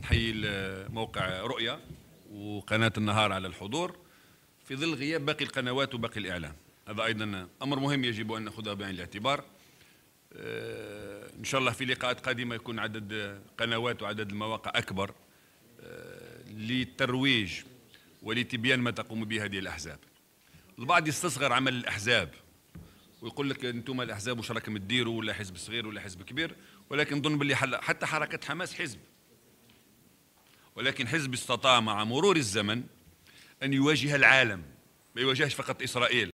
نحيي موقع رؤيا وقناة النهار على الحضور في ظل غياب باقي القنوات وباقي الإعلام هذا أيضا أمر مهم يجب أن نأخذه بعين الاعتبار آه، إن شاء الله في لقاءات قادمة يكون عدد قنوات وعدد المواقع أكبر للترويج آه، ولتبيان ما تقوم به هذه الأحزاب البعض يستصغر عمل الأحزاب ويقول لك انتم الاحزاب وش راكم تديروا ولا حزب صغير ولا حزب كبير ولكن نظن باللي حتى حركه حماس حزب ولكن حزب استطاع مع مرور الزمن أن يواجه العالم ما يواجهش فقط إسرائيل